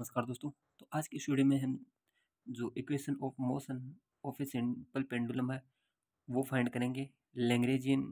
नमस्कार दोस्तों तो आज की स्टूडियो में हम जो equation of motion of a simple pendulum है वो फाइंड करेंगे लैंग्रेजियन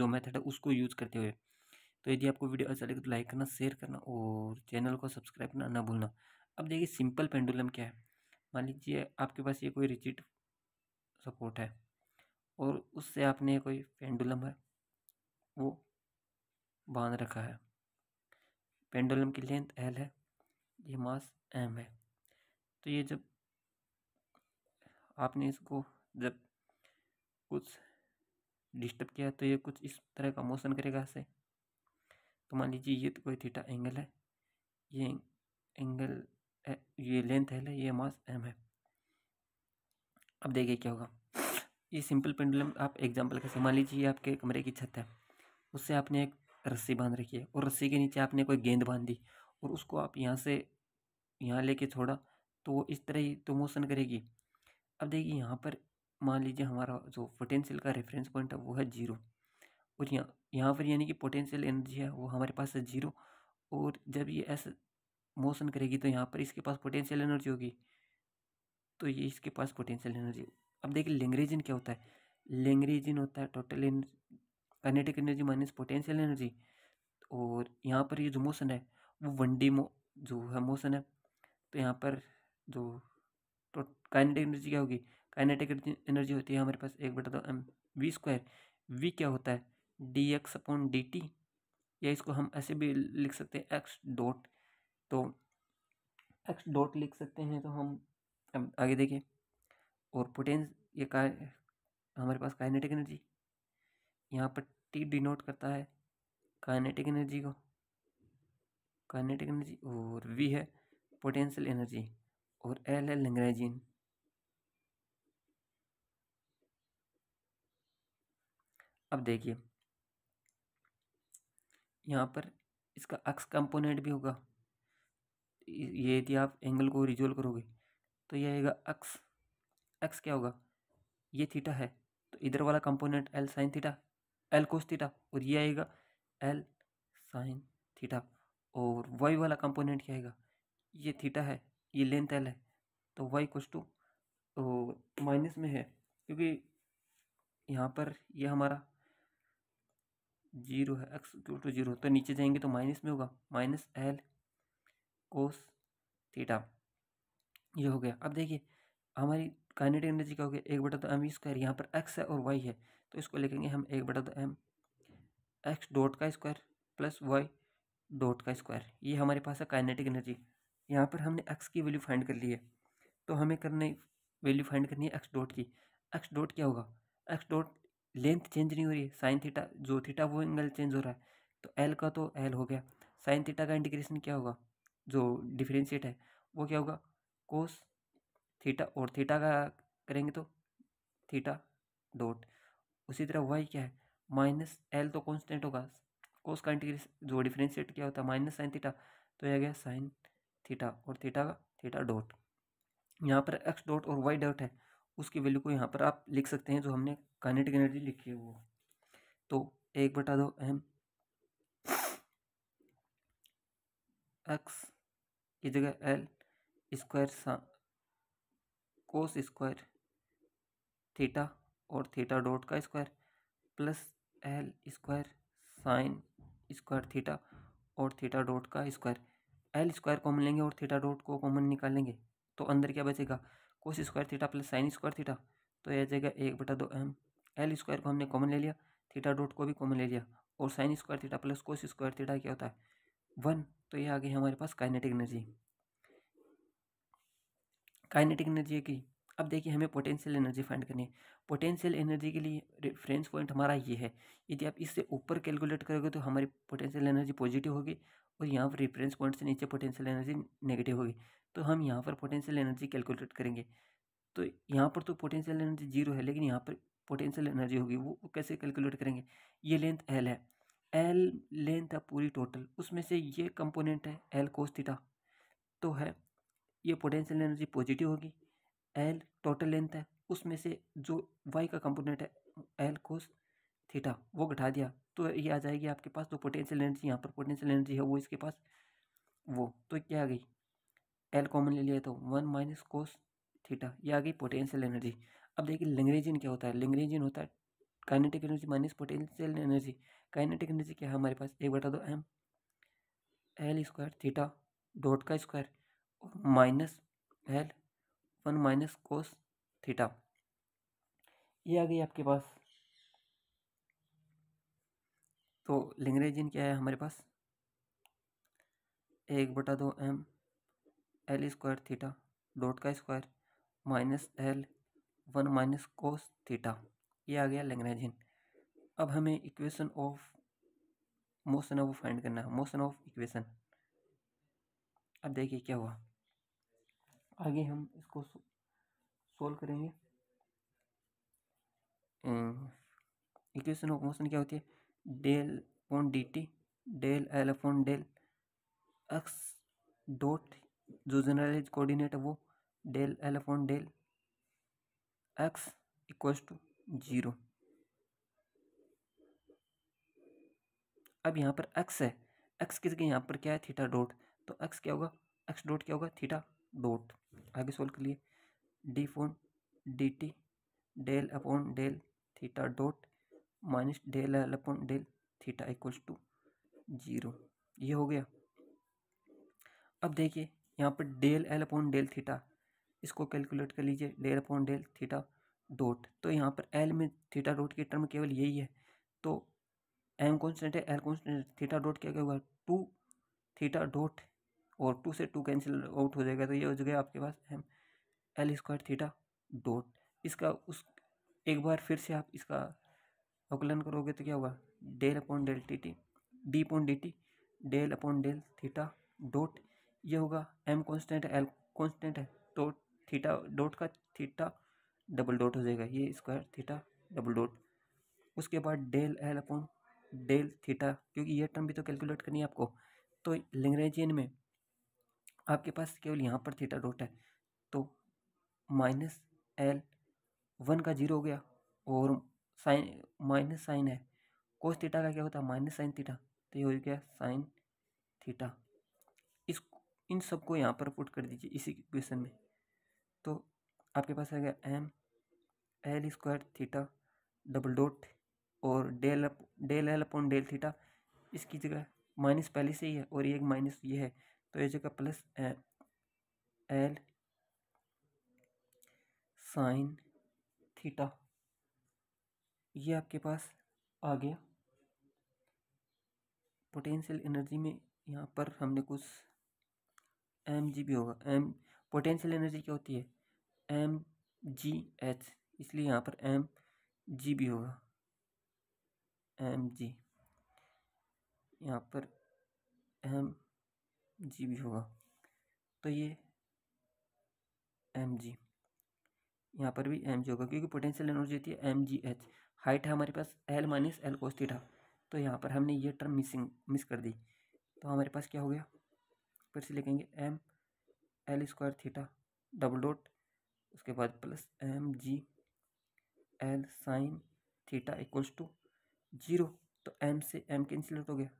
जो मेथड है उसको यूज़ करते हुए तो यदि आपको वीडियो अच्छा लगे तो लाइक करना शेयर करना और चैनल को सब्सक्राइब करना ना भूलना अब देखिए सिंपल पेंडुलम क्या है मान लीजिए आपके पास ये कोई रिचिट सपोर्ट है और उससे आपने कोई पेंडुलम है वो बांध रखा है पेंडुलम की लेंथ एल है ये मास एम है तो ये जब आपने इसको जब कुछ डिस्टर्ब किया तो ये कुछ इस तरह का मोशन करेगा ऐसे तो मान लीजिए ये तो कोई थीटा एंगल है ये एंगल है, ये लेंथ है ये मास एम है अब देखिए क्या होगा ये सिंपल पेंडुलम आप एग्जांपल कैसे मान लीजिए आपके कमरे की छत है उससे आपने एक रस्सी बांध रखी है और रस्सी के नीचे आपने कोई गेंद बांध दी और उसको आप यहाँ से यहाँ लेके छोड़ा तो वो इस तरह ही तो मोशन करेगी अब देखिए यहाँ पर मान लीजिए हमारा जो पोटेंशियल का रेफरेंस पॉइंट है वो है जीरो और यहाँ यहाँ पर यानी कि पोटेंशियल एनर्जी है वो हमारे पास है जीरो और जब ये ऐसा मोशन करेगी तो यहाँ पर इसके पास पोटेंशियल एनर्जी होगी तो ये इसके पास पोटेंशियल एनर्जी अब देखिए लेंग्रेजिन क्या होता है लेंग्रेजिन होता है total energy kinetic energy minus potential energy और यहाँ पर ये जो मोशन है वो डी मो जो है मोशन है तो यहाँ पर जो तो काइनेटिक एनर्जी क्या होगी काइनेटिक एनर्जी होती है हमारे पास एक बटा दो एम वी स्क्वायर वी क्या होता है D X upon D T या इसको हम ऐसे भी लिख सकते हैं एक्स डॉट तो एक्स डॉट लिख सकते हैं तो हम अब आगे देखें और पोटेंस ये का हमारे पास काइनेटिक एनर्जी यहाँ पर टी डिनोट करता है काइनेटिक एनर्जी को काइनेटिक एनर्जी और वी है पोटेंशियल एनर्जी और एल है लंग्रेजिन अब देखिए यहाँ पर इसका अक्स कंपोनेंट भी होगा ये यदि आप एंगल को रिजोल्व करोगे तो यह आएगा अक्स एक्स क्या होगा ये थीटा है तो इधर वाला component L sine theta L cos theta और ये आएगा एल साइन थीटा और वाई वाला कंपोनेंट क्या है ये थीटा है ये लेंथ एल है तो वाई कुछ टू माइनस में है क्योंकि यहाँ पर ये हमारा जीरो है एक्स इक्वल टू जीरो तो नीचे जाएंगे तो माइनस में होगा माइनस एल कोस थीटा ये हो गया अब देखिए हमारी काइनेटिक एनर्जी क्या हो गया एक बटा दो एम स्क्वायर यहाँ पर एक्स है और वाई है तो इसको लिखेंगे हम एक बटा दो एम एक्स डॉट का स्क्वायर प्लस वाई डॉट का स्क्वायर ये हमारे पास है काइनेटिक एनर्जी यहाँ पर हमने एक्स की वैल्यू फाइंड कर ली है तो हमें करने वैल्यू फाइंड करनी है एक्स डॉट की एक्स डॉट क्या होगा एक्स डॉट लेंथ चेंज नहीं हो रही है साइन थीटा जो थीटा वो एंगल चेंज हो रहा है तो एल का तो एल हो गया साइन थीटा का इंटीग्रेशन क्या होगा जो डिफ्रेंशिएट है वो क्या होगा कोस थीटा और थीटा का करेंगे तो थीटा डॉट उसी तरह वाई क्या है माइनस एल तो कॉन्स्टेंट होगा कोस का इंटीग्रेस जो डिफ्रेंशिएट किया होता है माइनस साइन थीटा तो यह गया साइन थीटा और थीटा का थीटा डॉट यहाँ पर एक्स डॉट और वाई डॉट है उसकी वैल्यू को यहाँ पर आप लिख सकते हैं जो हमने काइनेटिक एनर्जी लिखी है वो तो एक बटा दो एम एक्स की जगह L square cos square theta और थीटा डॉट का square plus L square sine square theta और थीटा डॉट का स्क्वायर एल स्क्वायर कॉमन लेंगे और थीटा डॉट को कॉमन निकालेंगे तो अंदर क्या बचेगा cos square theta plus sine square theta तो यह जगह एक बटा दो एम एल स्क्वायर को हमने कॉमन ले लिया थीटा डॉट को भी कॉमन ले लिया और sine square theta plus cos square theta क्या होता है वन तो ये आ गई हमारे पास काइनेटिक एनर्जी काइनेटिक एनर्जी की अब देखिए हमें पोटेंशियल एनर्जी फाइंड करनी है पोटेंशियल एनर्जी के लिए रेफरेंस पॉइंट हमारा ये है यदि आप इससे ऊपर कैलकुलेट करोगे तो हमारी पोटेंशियल एनर्जी पॉजिटिव होगी और यहाँ पर रेफरेंस पॉइंट से नीचे पोटेंशियल एनर्जी नेगेटिव होगी तो हम यहाँ पर पोटेंशियल एनर्जी कैलकुलेट करेंगे तो यहाँ पर तो पोटेंशियल एनर्जी जीरो है लेकिन यहाँ पर पोटेंशियल एनर्जी होगी वो कैसे कैलकुलेट करेंगे ये लेंथ एल है एल लेंथ है पूरी टोटल उसमें से ये कंपोनेंट है एल कोस तो है ये पोटेंशियल एनर्जी पॉजिटिव होगी एल टोटल लेंथ है उसमें से जो वाई का कंपोनेंट है एल कोस थीटा वो घटा दिया तो ये आ जाएगी आपके पास तो पोटेंशियल एनर्जी यहाँ पर पोटेंशियल एनर्जी है वो इसके पास वो तो क्या आ गई एल कॉमन ले लिया तो वन माइनस कोस थीटा ये आ गई पोटेंशियल एनर्जी अब देखिए लिंगरेजिन क्या होता है लंग्रेजिन होता है kinetic energy minus potential energy kinetic energy क्या है हमारे पास एक बटा दो M L square theta dot का स्क्वायर और minus L one minus cos theta ये आ गई आपके पास तो लिंगरेजिन क्या है हमारे पास एक बटा दो M L square theta dot का square minus L one minus cos theta ये आ गया लिंगरेजिन अब हमें equation of motion of find करना है मोशन ऑफ इक्वेशन अब देखिए क्या हुआ आगे हम इसको सोल्व करेंगे इक्वेशन ऑफ मोशन क्या होती है del upon D T del L upon del X dot जो जनरलाइज कोऑर्डिनेट है वो del L upon del X equals to zero अब यहाँ पर एक्स है एक्स किसके यहाँ पर क्या है थीटा डॉट तो एक्स क्या होगा एक्स डॉट क्या होगा थीटा डॉट आगे सोल्व के लिए D upon D T del upon del theta dot minus del L upon del theta equals to zero ये हो गया अब देखिए यहाँ पर del L upon del theta इसको कैलकुलेट कर लीजिए del upon del theta dot तो यहाँ पर एल में थीटा डॉट के टर्म केवल यही है तो एम कॉन्स्टेंट है एल कॉन्स्टेंट थीटा डॉट क्या क्या हुआ टू थीटा डॉट और टू से टू कैंसिल आउट हो जाएगा तो ये हो जाएगा आपके पास M L square theta dot इसका उस एक बार फिर से आप इसका अवकलन करोगे तो क्या होगा del upon del T T D upon D T del upon del theta dot ये होगा एम कॉन्स्टेंट एल कॉन्स्टेंट है तो थीटा डॉट का थीटा डबल डॉट हो जाएगा ये स्क्वायर थीटा डबल डॉट उसके बाद del L upon del theta क्योंकि ये टर्म भी तो कैलकुलेट करनी है आपको तो लेंग्रेजियन में आपके पास केवल यहाँ पर थीटा डॉट है तो माइनस एल वन का जीरो हो गया और साइन माइनस साइन है कोस थीटा का क्या होता है माइनस साइन थीटा तो ये हो गया साइन थीटा इस इन सबको यहाँ पर पुट कर दीजिए इसी इक्वेशन में तो आपके पास आ गया M L square theta double dot और del del L upon del theta इसकी जगह माइनस पहले से ही है और ये माइनस ये है तो ये जगह प्लस एल साइन थीटा ये आपके पास आ गया पोटेंशियल एनर्जी में यहाँ पर हमने कुछ एम जी भी होगा एम पोटेंशियल एनर्जी क्या होती है एम जी एच इसलिए यहाँ पर एम जी भी होगा एम जी यहाँ पर एम जी भी होगा तो ये एम जी यहाँ पर भी एम जी होगा क्योंकि पोटेंशियल एनर्जी होती है एम जी एच हाइट है हमारे पास L minus L cos theta तो यहाँ पर हमने ये टर्म मिसिंग मिस कर दी तो हमारे पास क्या हो गया फिर से लिखेंगे M L square theta double dot उसके बाद plus M G L sine theta equals to zero तो एम से एम कैंसिल हो गया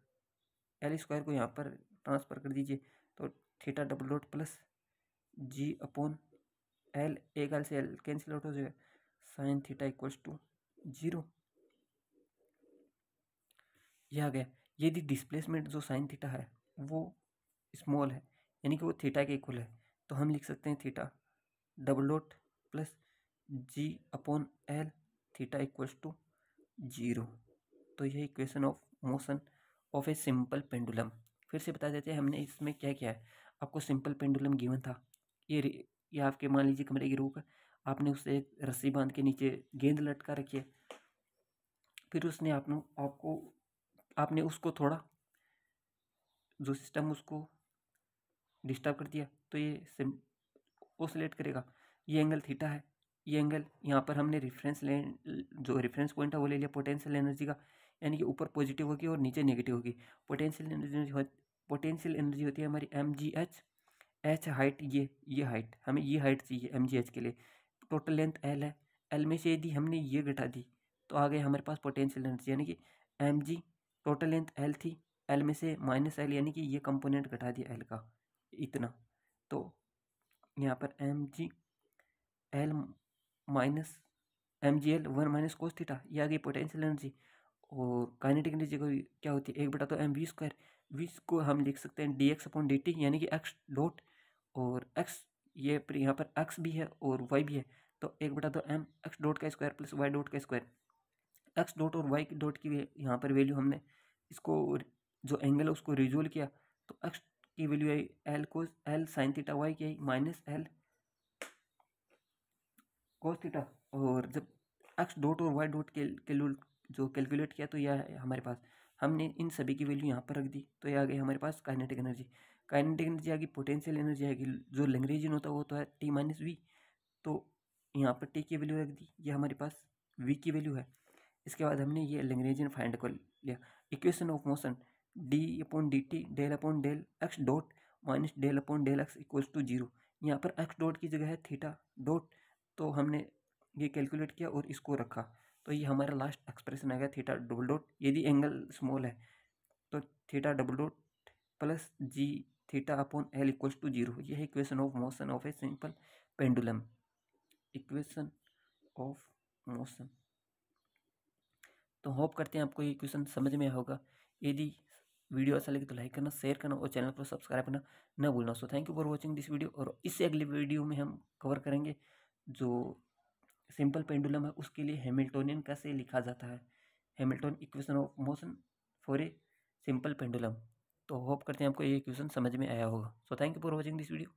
एल स्क्वायर को यहाँ पर ट्रांसफ़र कर दीजिए तो theta double dot plus G upon L एक एल से एल कैंसिल आउट हो जाएगा sine theta equals to zero यह आ गया यदि डिस्प्लेसमेंट जो साइन थीटा है वो स्मॉल है यानी कि वो थीटा के इक्वल है तो हम लिख सकते हैं theta double dot plus G upon L theta equals to zero तो यह equation of motion of a simple pendulum फिर से बता देते हैं हमने इसमें क्या क्या है आपको सिंपल पेंडुलम गिवन था ये ये आपके मान लीजिए कमरे की रूप है आपने उसे एक रस्सी बांध के नीचे गेंद लटका रखी है फिर उसने आपने आपको आपने उसको थोड़ा जो सिस्टम उसको डिस्टर्ब कर दिया तो ये सिम ओसलेट करेगा ये एंगल थीटा है ये एंगल यहाँ पर हमने रेफरेंस ले जो रेफरेंस पॉइंट है वो ले लिया पोटेंशियल एनर्जी का यानी कि ऊपर पॉजिटिव होगी और नीचे नेगेटिव होगी पोटेंशियल एनर्जी पोटेंशियल एनर्जी होती है हमारी M G H H height ये ये हाइट हमें ये हाइट चाहिए एम जी एच के लिए टोटल लेंथ एल है एल में से यदि हमने ये घटा दी तो आ गए हमारे पास पोटेंशियल एनर्जी यानी कि M G total length L थी एल में से माइनस एल यानी कि ये कंपोनेंट घटा दिया एल का इतना तो यहाँ पर M G L minus M G L one minus cos theta ये आ गई पोटेंशियल एनर्जी और काइनेटिक एनर्जी को क्या होती है एक बटा तो एम वी स्क्वायर विच को हम लिख सकते हैं D X upon D T यानी कि एक्स डॉट और एक्स ये पर यहाँ पर एक्स भी है और वाई भी है तो एक बटा दो एम एक्स डॉट का स्क्वायर प्लस वाई डॉट का स्क्वायर एक्स डॉट और वाई डॉट की यहाँ पर वैल्यू हमने इसको जो एंगल है उसको रिजोल्व किया तो एक्स की वैल्यू आई L cos L sine theta Y की आई माइनस एल कोस थीटा और जब एक्स डॉट और वाई डॉट के जो कैलकुलेट किया तो यह हमारे पास हमने इन सभी की वैल्यू यहाँ पर रख दी तो ये आ गई हमारे पास काइनेटिक एनर्जी काइनेटिक एनर्जी आ गई पोटेंशियल एनर्जी आएगी जो लैंग्रेजिन होता है वो तो है टी माइनस वी तो यहाँ पर टी की वैल्यू रख दी ये हमारे पास वी की वैल्यू है इसके बाद हमने ये लैंग्रेजिन फाइंड कर लिया equation of motion D upon D T del upon del X dot minus del upon del X equals to zero यहाँ पर एक्स डॉट की जगह है थीटा डॉट तो हमने ये कैलकुलेट किया और इसको रखा तो ये हमारा लास्ट एक्सप्रेशन आ गया थीटा डबल डॉट यदि एंगल स्मॉल है तो theta double dot plus G theta upon L equals to zero यह है equation of motion of a simple pendulum equation of motion तो होप करते हैं आपको ये इक्वेशन समझ में होगा यदि वीडियो अच्छा लगे तो लाइक करना शेयर करना और चैनल को सब्सक्राइब करना ना भूलना so thank you for watching this video और इससे अगली वीडियो में हम कवर करेंगे जो सिंपल पेंडुलम है उसके लिए हेमिल्टोनियन कैसे लिखा जाता है Hamilton equation of motion for a simple pendulum तो होप करते हैं आपको ये क्वेश्चन समझ में आया होगा so thank you for watching this video